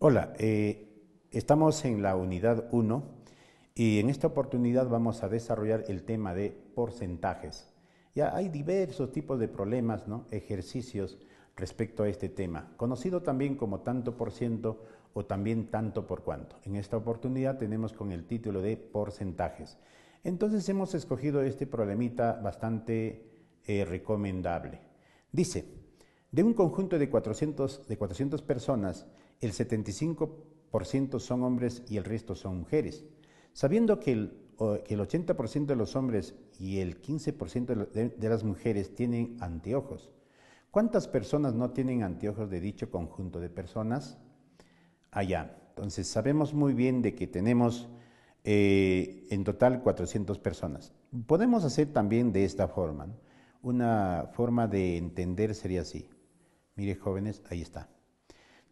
Hola, eh, estamos en la unidad 1 y en esta oportunidad vamos a desarrollar el tema de porcentajes. Ya hay diversos tipos de problemas, ¿no? ejercicios respecto a este tema, conocido también como tanto por ciento o también tanto por cuánto. En esta oportunidad tenemos con el título de porcentajes. Entonces hemos escogido este problemita bastante eh, recomendable. Dice, de un conjunto de 400, de 400 personas, el 75% son hombres y el resto son mujeres. Sabiendo que el, 80% de los hombres y el 15% de, las mujeres tienen anteojos, ¿cuántas personas no tienen anteojos de dicho conjunto de personas? Allá. Entonces sabemos muy bien de que tenemos eh, en total 400 personas. Podemos hacer también de esta forma. Una forma de entender sería así. Mire jóvenes, ahí está.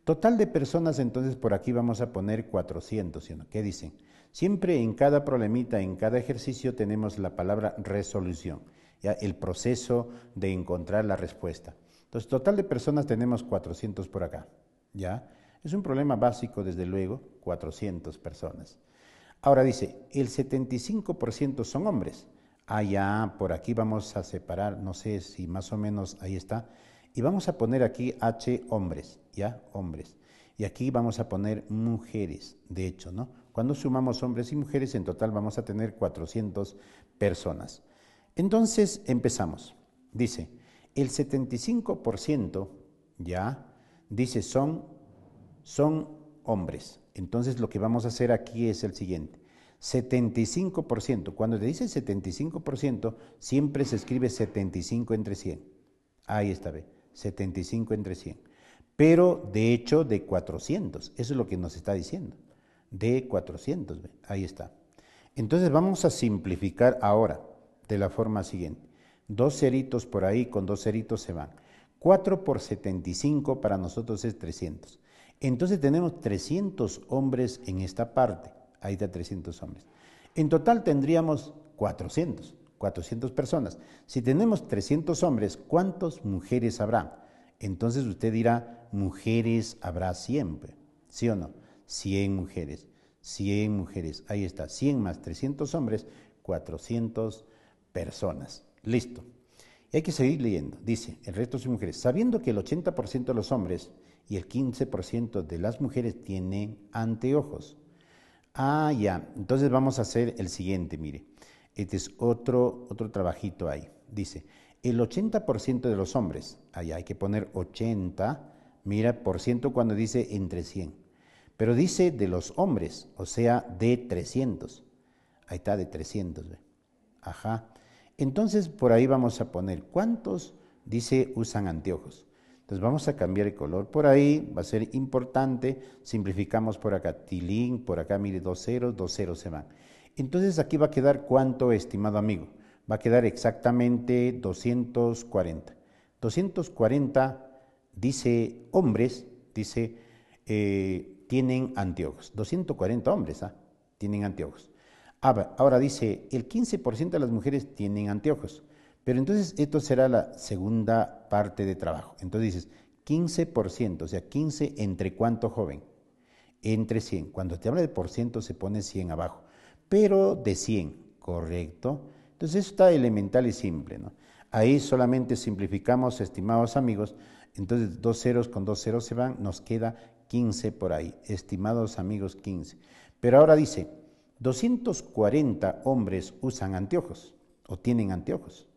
Total de personas, entonces por aquí vamos a poner 400, ¿Qué dicen? Siempre en cada problemita, en cada ejercicio tenemos la palabra resolución, ¿ya? el proceso de encontrar la respuesta. Entonces, total de personas tenemos 400 por acá, ¿ya? Es un problema básico, desde luego, 400 personas. Ahora dice, el 75% son hombres. Ah, ya, por aquí vamos a separar, no sé si más o menos ahí está. Y vamos a poner aquí H hombres, ¿ya? Hombres. Y aquí vamos a poner mujeres, de hecho, ¿no? Cuando sumamos hombres y mujeres, en total vamos a tener 400 personas. Entonces, empezamos. Dice, el 75%, ¿ya? Dice, son, son hombres. Entonces, lo que vamos a hacer aquí es el siguiente. 75%. Cuando te dice 75%, siempre se escribe 75 entre 100. Ahí está, ve. 75 entre 100. Pero de hecho de 400, eso es lo que nos está diciendo. De 400, ahí está. Entonces vamos a simplificar ahora de la forma siguiente. Dos ceritos por ahí, con dos ceritos se van. 4 por 75 para nosotros es 300. Entonces tenemos 300 hombres en esta parte. Ahí está 300 hombres. En total tendríamos 400. 400 personas. Si tenemos 300 hombres, ¿cuántas mujeres habrá? Entonces usted dirá, mujeres habrá siempre, ¿sí o no? 100 mujeres, 100 mujeres, ahí está, 100 más 300 hombres, 400 personas. Listo. Y hay que seguir leyendo. Dice, el resto son mujeres. Sabiendo que el 80% de los hombres y el 15% de las mujeres tienen anteojos. Ah, ya. Entonces vamos a hacer el siguiente, mire. Este es otro, otro trabajito ahí. Dice, el 80% de los hombres, ahí hay que poner 80, mira, por ciento cuando dice entre 100, pero dice de los hombres, o sea, de 300. Ahí está, de 300. Ajá. Entonces, por ahí vamos a poner, ¿cuántos, dice, usan anteojos? Entonces vamos a cambiar el color por ahí, va a ser importante, simplificamos por acá, tilín, por acá, mire, dos ceros, dos ceros se van. Entonces aquí va a quedar cuánto, estimado amigo. Va a quedar exactamente 240. 240 dice hombres, dice, eh, tienen anteojos. 240 hombres ¿ah? tienen anteojos. Ahora, ahora dice, el 15% de las mujeres tienen anteojos. Pero entonces esto será la segunda parte de trabajo. Entonces dices, 15%, o sea, 15 entre cuánto joven? Entre 100. Cuando te habla de por ciento se pone 100 abajo pero de 100, ¿correcto? Entonces eso está elemental y simple, ¿no? Ahí solamente simplificamos, estimados amigos, entonces dos ceros con dos ceros se van, nos queda 15 por ahí, estimados amigos 15. Pero ahora dice, 240 hombres usan anteojos o tienen anteojos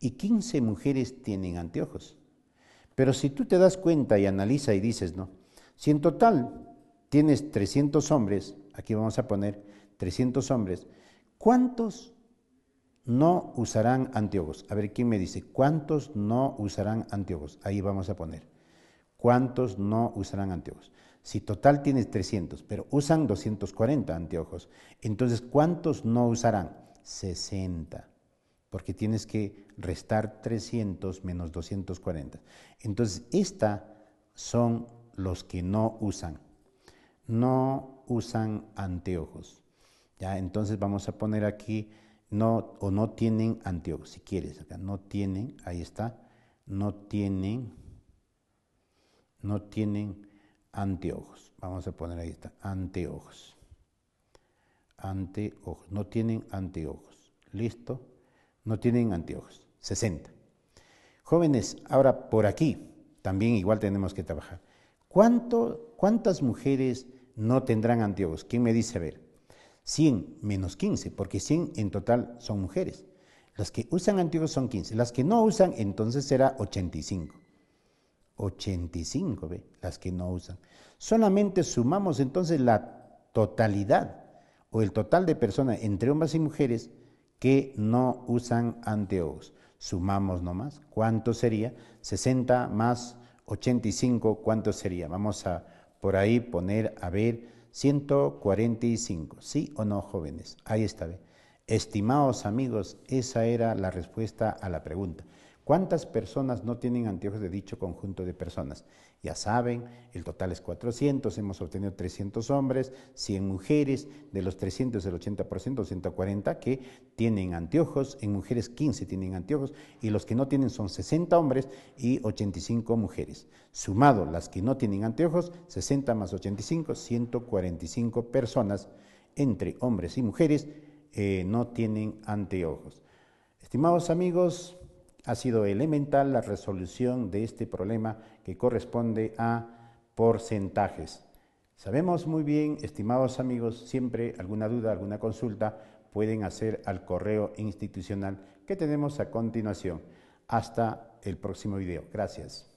y 15 mujeres tienen anteojos. Pero si tú te das cuenta y analiza y dices, ¿no? Si en total tienes 300 hombres, aquí vamos a poner, 300 hombres, ¿cuántos no usarán anteojos? A ver, ¿quién me dice? ¿Cuántos no usarán anteojos? Ahí vamos a poner. ¿Cuántos no usarán anteojos? Si total tienes 300, pero usan 240 anteojos, entonces ¿cuántos no usarán? 60, porque tienes que restar 300 menos 240. Entonces, esta son los que no usan. No usan anteojos. Ya, entonces vamos a poner aquí no o no tienen anteojos, si quieres, no tienen, ahí está, no tienen no tienen anteojos. Vamos a poner ahí está, anteojos. Anteojos, no tienen anteojos. ¿Listo? No tienen anteojos. 60. Jóvenes, ahora por aquí también igual tenemos que trabajar. ¿Cuánto, ¿Cuántas mujeres no tendrán anteojos? ¿Quién me dice? A ver. 100 menos 15, porque 100 en total son mujeres. Las que usan antiguos son 15. Las que no usan, entonces será 85. 85, ¿ve? Las que no usan. Solamente sumamos entonces la totalidad o el total de personas entre hombres y mujeres que no usan anteojos. Sumamos nomás. ¿Cuánto sería? 60 más 85, ¿cuánto sería? Vamos a por ahí poner, a ver, 145. ¿Sí o no, jóvenes? Ahí está. Estimados amigos, esa era la respuesta a la pregunta. ¿Cuántas personas no tienen anteojos de dicho conjunto de personas? Ya saben, el total es 400, hemos obtenido 300 hombres, 100 mujeres, de los 300 el 80%, 140 que tienen anteojos, en mujeres 15 tienen anteojos y los que no tienen son 60 hombres y 85 mujeres. Sumado las que no tienen anteojos, 60 más 85, 145 personas entre hombres y mujeres eh, no tienen anteojos. Estimados amigos, ha sido elemental la resolución de este problema que corresponde a porcentajes. Sabemos muy bien, estimados amigos, siempre alguna duda, alguna consulta pueden hacer al correo institucional que tenemos a continuación. Hasta el próximo video. Gracias.